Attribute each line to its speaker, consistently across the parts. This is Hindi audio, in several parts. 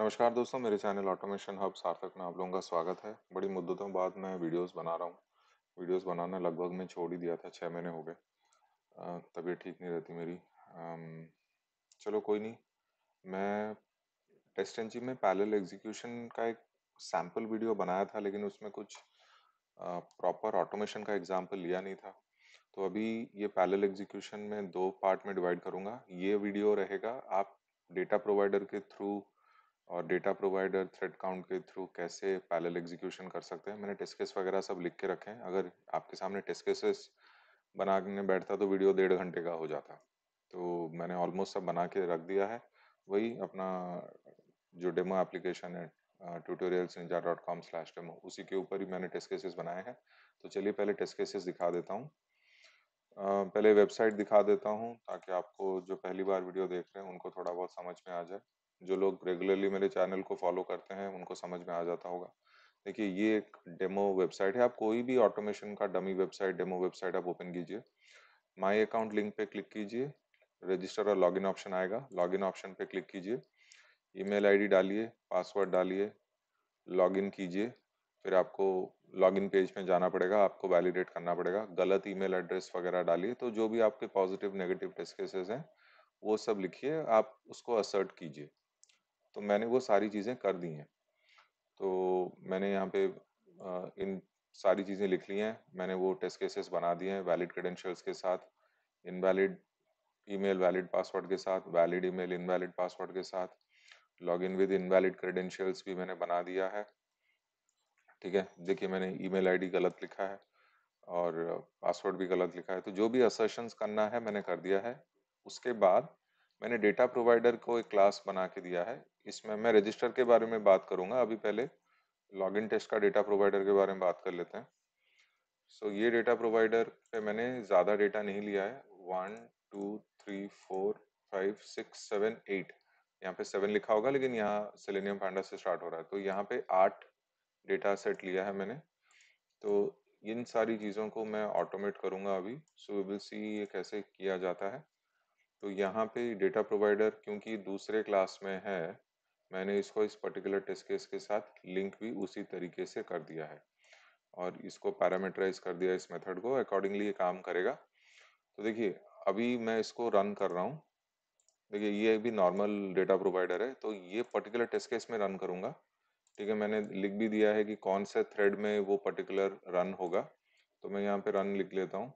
Speaker 1: नमस्कार दोस्तों मेरे चैनल ऑटोमेशन हब सार्थक में आप लोगों का स्वागत है बड़ी मुद्दतों बाद मैं वीडियोस बना रहा हूँ वीडियोस बनाने लगभग मैं छोड़ ही दिया था छः महीने हो गए तबीयत ठीक नहीं रहती मेरी चलो कोई नहीं मैं टेस्ट एनजी में पैरेलल एग्जीक्यूशन का एक सैम्पल वीडियो बनाया था लेकिन उसमें कुछ प्रॉपर ऑटोमेशन का एग्जाम्पल लिया नहीं था तो अभी ये पैरेलल एग्जीक्यूशन में दो पार्ट में डिवाइड करूँगा ये वीडियो रहेगा आप डेटा प्रोवाइडर के थ्रू और डेटा प्रोवाइडर थ्रेड काउंट के थ्रू कैसे पैरेलल एग्जीक्यूशन कर सकते हैं मैंने टेस्ट केस वगैरह सब लिख के रखे हैं अगर आपके सामने टेस्ट केसेस बनाने बैठता तो वीडियो डेढ़ घंटे का हो जाता तो मैंने ऑलमोस्ट सब बना के रख दिया है वही अपना जो डेमो एप्लीकेशन है tutorials ninja dot com slash demo उसी के ऊपर ही मैंने टेस्ट केसेस बनाए हैं तो चलिए पहले टेस्ट केसेस दिखा देता हूँ पहले वेबसाइट दिखा देता हूँ ताकि आपको जो पहली बार वीडियो देख रहे हैं उनको थोड़ा बहुत समझ में आ जाए जो लोग रेगुलरली मेरे चैनल को फॉलो करते हैं उनको समझ में आ जाता होगा देखिए ये एक डेमो वेबसाइट है आप कोई भी ऑटोमेशन का डमी वेबसाइट डेमो वेबसाइट आप ओपन कीजिए माई अकाउंट लिंक पे क्लिक कीजिए रजिस्टर और लॉगिन ऑप्शन आएगा लॉगिन ऑप्शन पे क्लिक कीजिए ईमेल आईडी डालिए पासवर्ड डालिए लॉगिन कीजिए फिर आपको लॉगिन पेज में जाना पड़ेगा आपको वैलिडेट करना पड़ेगा गलत ईमेल एड्रेस वगैरह डालिए तो जो भी आपके पॉजिटिव नेगेटिव टेस्ट केसेस हैं वो सब लिखिए आप उसको असर्ट कीजिए तो मैंने वो सारी चीज़ें कर दी हैं तो मैंने यहाँ पे इन सारी चीज़ें लिख ली हैं मैंने वो टेस्ट केसेस बना दिए हैं वैलिड क्रेडेंशियल्स के साथ इनवैलिड ईमेल वैलिड पासवर्ड के साथ वैलिड ईमेल इनवैलिड पासवर्ड के साथ लॉगिन विद इनवैलिड क्रेडेंशियल्स भी मैंने बना दिया है ठीक है देखिए मैंने ईमेल आईडी गलत लिखा है और पासवर्ड भी गलत लिखा है तो जो भी असर्शंस करना है मैंने कर दिया है उसके बाद मैंने डेटा प्रोवाइडर को एक क्लास बना के दिया है इसमें मैं रजिस्टर के बारे में बात करूंगा अभी पहले लॉगिन टेस्ट का डेटा प्रोवाइडर के बारे में बात कर लेते हैं सो so, ये डेटा प्रोवाइडर पे मैंने ज़्यादा डेटा नहीं लिया है one two three four five six seven eight यहाँ पे सेवन लिखा होगा लेकिन यहाँ सेलेनियम फांडा से स्टार्ट हो रहा है तो यहाँ पे आठ डेटा सेट लिया है मैंने तो इन सारी चीज़ों को मैं ऑटोमेट करूँगा अभी सो वी विल सी ये कैसे किया जाता है तो यहाँ पे डेटा प्रोवाइडर क्योंकि दूसरे क्लास में है मैंने इसको इस पर्टिकुलर टेस्ट केस के साथ लिंक भी उसी तरीके से कर दिया है और इसको पैरामीटराइज कर दिया इस मेथड को अकॉर्डिंगली ये काम करेगा तो देखिए अभी मैं इसको रन कर रहा हूँ देखिए ये भी नॉर्मल डेटा प्रोवाइडर है तो ये पर्टिकुलर टेस्ट केस में रन करूँगा ठीक है मैंने लिख भी दिया है कि कौन से थ्रेड में वो पर्टिकुलर रन होगा तो मैं यहाँ पे रन लिख लेता हूँ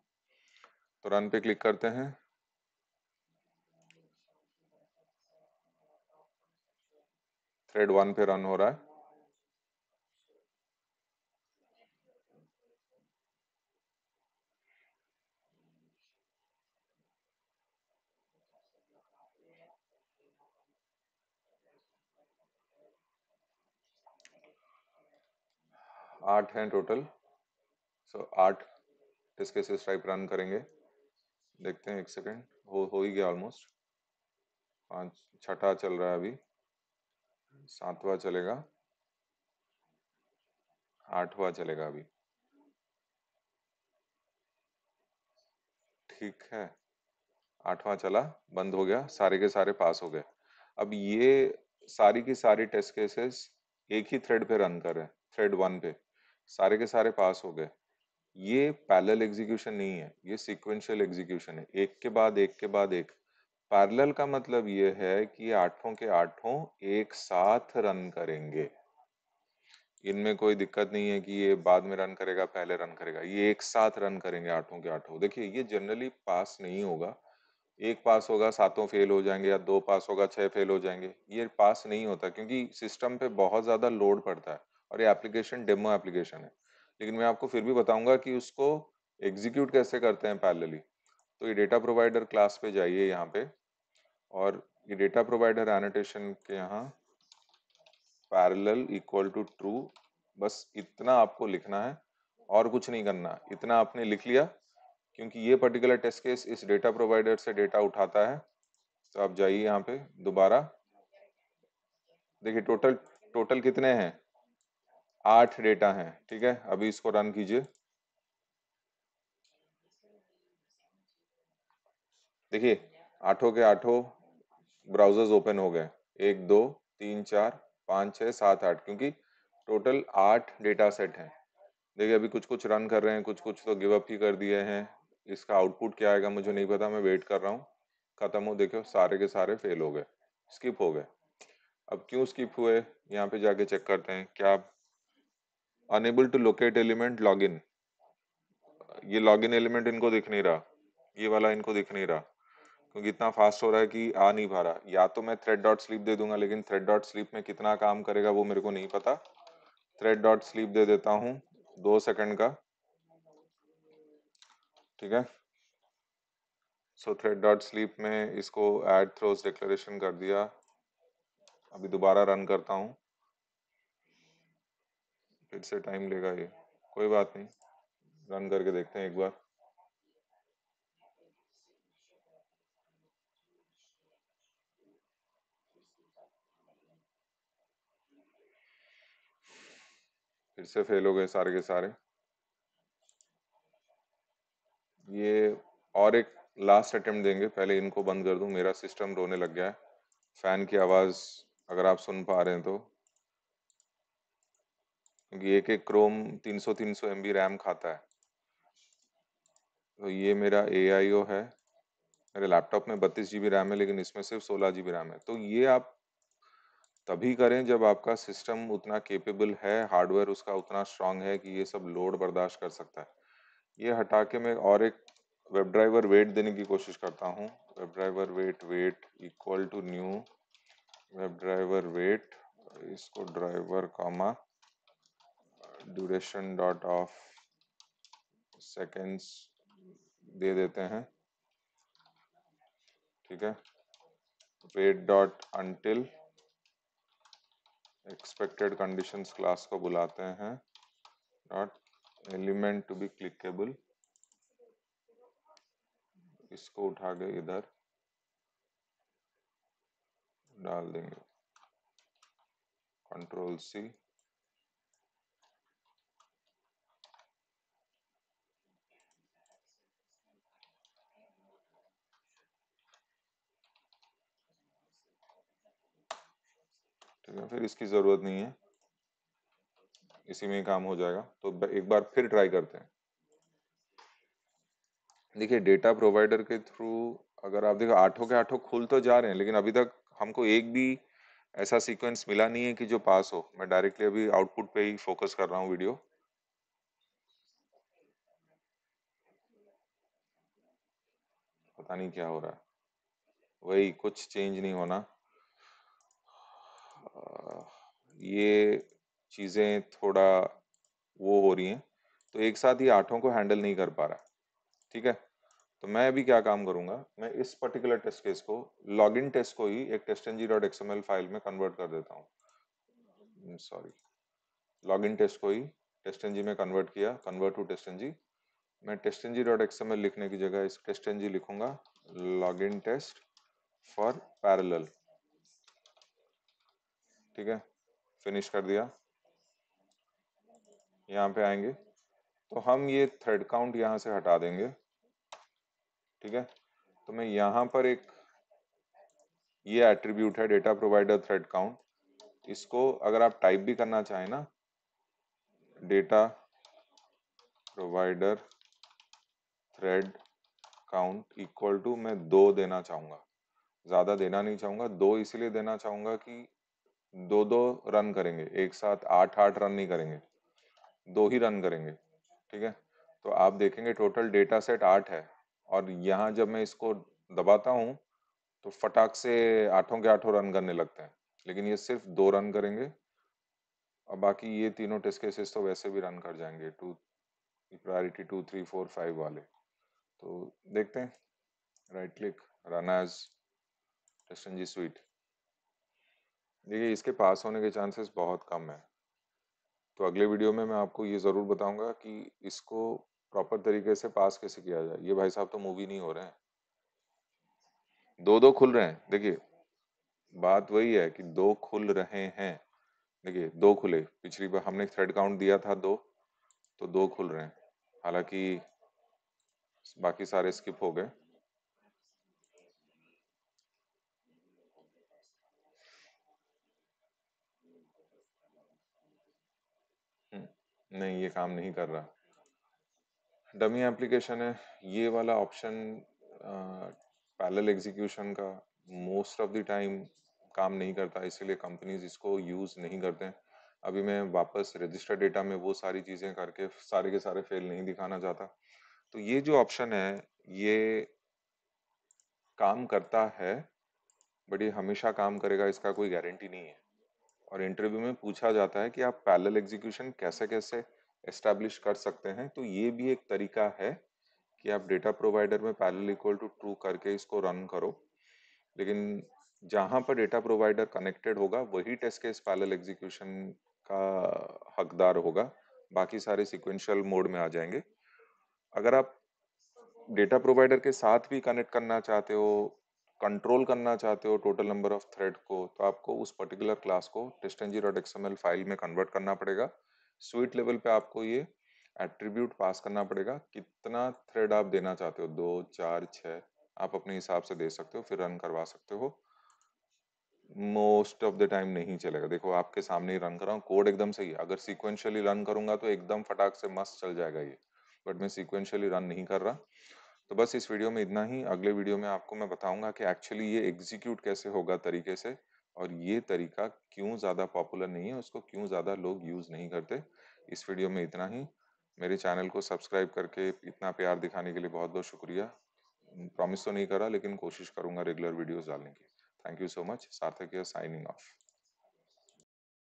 Speaker 1: तो रन पे क्लिक करते हैं थ्रेड वन पे रन हो रहा है आठ हैं टोटल सो आठ इसके से स्ट्राइप रन करेंगे देखते हैं एक सेकेंड हो हो ही गया ऑलमोस्ट पांच छठा चल रहा है अभी सातवा चलेगा आठवा चलेगा अभी ठीक है आठवां चला बंद हो गया सारे के सारे पास हो गए अब ये सारी की सारी टेस्ट केसेस एक ही थ्रेड पे रन कर रहे हैं थ्रेड वन पे सारे के सारे पास हो गए ये पैरेलल एग्जीक्यूशन नहीं है ये सीक्वेंशियल एग्जीक्यूशन है एक के बाद एक के बाद एक पैरेलल का मतलब ये है कि आठों के आठों एक साथ रन करेंगे इनमें कोई दिक्कत नहीं है कि ये बाद में रन करेगा पहले रन करेगा ये एक साथ रन करेंगे आठों के आठों देखिए ये जनरली पास नहीं होगा एक पास होगा सातों फेल हो जाएंगे या दो पास होगा छह फेल हो जाएंगे ये पास नहीं होता क्योंकि सिस्टम पे बहुत ज्यादा लोड पड़ता है और ये एप्लीकेशन डेमो एप्लीकेशन है लेकिन मैं आपको फिर भी बताऊंगा कि उसको एग्जीक्यूट कैसे करते हैं पैरेलली तो ये डेटा प्रोवाइडर क्लास पे जाइए यहाँ पे और ये डेटा प्रोवाइडर एनोटेशन के यहाँ पैरेलल इक्वल टू ट्रू बस इतना आपको लिखना है और कुछ नहीं करना इतना आपने लिख लिया क्योंकि ये पर्टिकुलर टेस्ट केस इस डेटा प्रोवाइडर से डेटा उठाता है तो आप जाइए यहाँ पे दोबारा देखिए टोटल टोटल कितने हैं आठ डेटा हैं ठीक है अभी इसको रन कीजिए देखिए आठों के आठों ब्राउजर्स ओपन हो गए एक दो तीन चार पाँच छः सात आठ क्योंकि टोटल आठ डेटा सेट हैं देखिए अभी कुछ कुछ रन कर रहे हैं कुछ कुछ तो गिव अप ही कर दिए हैं इसका आउटपुट क्या आएगा मुझे नहीं पता मैं वेट कर रहा हूँ ख़त्म हो देखो सारे के सारे फेल हो गए स्किप हो गए अब क्यों स्किप हुए यहाँ पे जाके चेक करते हैं क्या unable to locate element login ये लॉगिन एलिमेंट इनको दिख नहीं रहा ये वाला इनको दिख नहीं रहा क्योंकि इतना फास्ट हो रहा है कि आ नहीं पा रहा या तो मैं थ्रेड डॉट स्लीप दे दूंगा लेकिन थ्रेड डॉट स्लीप में कितना काम करेगा वो मेरे को नहीं पता थ्रेड डॉट स्लीप दे देता हूं दो सेकंड का ठीक है सो थ्रेड डॉट स्लीप में इसको एड थ्रोस डिक्लेरेशन कर दिया अभी दोबारा रन करता हूं फिर से टाइम लेगा ये कोई बात नहीं रन करके देखते हैं एक बार फिर से फेल हो गए सारे के सारे ये और एक लास्ट अटेम्प्ट देंगे पहले इनको बंद कर दूं मेरा सिस्टम रोने लग गया है फैन की आवाज़ अगर आप सुन पा रहे हैं तो क्योंकि एक एक क्रोम 300 300 एमबी रैम खाता है तो ये मेरा ए है मेरे लैपटॉप में बत्तीस जीबी रैम है लेकिन इसमें सिर्फ सोलह जीबी रैम है तो ये आप तभी करें जब आपका सिस्टम उतना केपेबल है हार्डवेयर उसका उतना स्ट्रांग है कि ये सब लोड बर्दाश्त कर सकता है ये हटा के मैं और एक वेब ड्राइवर वेट देने की कोशिश करता हूँ web driver wait wait equal to new web driver wait इसको driver comma duration dot of seconds दे देते हैं ठीक है wait dot until expected conditions class को बुलाते हैं dot element to be clickable इसको उठा के इधर डाल देंगे कंट्रोल सी ठीक है फिर इसकी ज़रूरत नहीं है इसी में काम हो जाएगा तो एक बार फिर ट्राई करते हैं देखिए डेटा प्रोवाइडर के थ्रू अगर आप देखो आठों के आठों खुल तो जा रहे हैं लेकिन अभी तक हमको एक भी ऐसा सीक्वेंस मिला नहीं है कि जो पास हो मैं डायरेक्टली अभी आउटपुट पे ही फोकस कर रहा हूँ वीडियो पता नहीं क्या हो रहा है वही कुछ चेंज नहीं होना ये चीज़ें थोड़ा वो हो रही हैं तो एक साथ ही आठों को हैंडल नहीं कर पा रहा ठीक है तो मैं अभी क्या काम करूंगा मैं इस पर्टिकुलर टेस्ट केस को लॉग इन टेस्ट को ही एक TestNG dot XML file में कन्वर्ट कर देता हूँ सॉरी लॉग इन टेस्ट को ही टेस्ट एन जी में कन्वर्ट किया convert to TestNG मैं TestNG dot XML लिखने की जगह इस टेस्ट एन जी लिखूंगा log in test for parallel ठीक है फिनिश कर दिया यहाँ पे आएंगे तो हम ये थ्रेड काउंट यहाँ से हटा देंगे ठीक है तो मैं यहाँ पर एक ये एट्रीब्यूट है डेटा प्रोवाइडर थ्रेड काउंट इसको अगर आप टाइप भी करना चाहें ना data provider thread count equal to मैं दो देना चाहूंगा ज़्यादा देना नहीं चाहूंगा दो इसलिए देना चाहूंगा कि दो दो रन करेंगे एक साथ आठ आठ रन नहीं करेंगे दो ही रन करेंगे ठीक है तो आप देखेंगे टोटल डेटा सेट आठ है और यहाँ जब मैं इसको दबाता हूँ तो फटाक से आठों के आठों रन करने लगते हैं लेकिन ये सिर्फ दो रन करेंगे और बाकी ये तीनों टेस्ट केसेस तो वैसे भी रन कर जाएंगे two priority two three four five वाले तो देखते हैं right click run as TestNG suite देखिए इसके पास होने के चांसेस बहुत कम है तो अगले वीडियो में मैं आपको ये ज़रूर बताऊंगा कि इसको प्रॉपर तरीके से पास कैसे किया जाए ये भाई साहब तो मूवी नहीं हो रहे हैं दो दो खुल रहे हैं देखिए बात वही है कि दो खुल रहे हैं देखिए दो खुले पिछली बार हमने थ्रेड काउंट दिया था दो तो दो खुल रहे हैं हालांकि बाकी सारे स्किप हो गए हम्म, नहीं, ये काम नहीं कर रहा। डमी एप्लीकेशन है, ये वाला ऑप्शन पैरेलल एग्जीक्यूशन का मोस्ट ऑफ़ द टाइम काम नहीं करता, इसीलिए कंपनीज़ इसको यूज़ नहीं करते हैं। अभी मैं वापस रजिस्टर डेटा में वो सारी चीज़ें करके सारे के सारे फ़ेल नहीं दिखाना चाहता। तो ये जो ऑप्शन है, ये काम करता है, बट ये हमेशा काम करेगा इसका कोई गारंटी नहीं है। और इंटरव्यू में पूछा जाता है कि आप पैरेलल एग्जीक्यूशन कैसे कैसे एस्टेब्लिश कर सकते हैं तो ये भी एक तरीका है कि आप डेटा प्रोवाइडर में पैरेलल इक्वल टू ट्रू करके इसको रन करो लेकिन जहां पर डेटा प्रोवाइडर कनेक्टेड होगा वही टेस्ट केस पैरेलल एग्जीक्यूशन का हकदार होगा बाकी सारे सिक्वेंशियल मोड में आ जाएंगे अगर आप डेटा प्रोवाइडर के साथ भी कनेक्ट करना चाहते हो कंट्रोल करना चाहते हो टोटल नंबर ऑफ थ्रेड को तो आपको उस पर्टिकुलर क्लास को टेस्टेंजी डॉट एक्सएमएल फाइल में कन्वर्ट करना पड़ेगा स्वीट लेवल पे आपको ये एट्रीब्यूट पास करना पड़ेगा कितना थ्रेड आप देना चाहते हो दो चार छ आप अपने हिसाब से दे सकते हो फिर रन करवा सकते हो मोस्ट ऑफ द टाइम नहीं चलेगा देखो आपके सामने ही रन कर रहा हूँ कोड एकदम सही है अगर सीक्वेंशियली रन करूंगा तो एकदम फटाक से मस्त चल जाएगा ये बट मैं सीक्वेंशियली रन नहीं कर रहा तो बस इस वीडियो में इतना ही अगले वीडियो में आपको मैं बताऊंगा कि एक्चुअली ये एग्जीक्यूट कैसे होगा तरीके से और ये तरीका क्यों ज़्यादा पॉपुलर नहीं है उसको क्यों ज़्यादा लोग यूज़ नहीं करते इस वीडियो में इतना ही मेरे चैनल को सब्सक्राइब करके इतना प्यार दिखाने के लिए बहुत बहुत शुक्रिया प्रॉमिस तो नहीं करा लेकिन कोशिश करूंगा रेगुलर वीडियोस डालने की thank you so much Sarthak signing of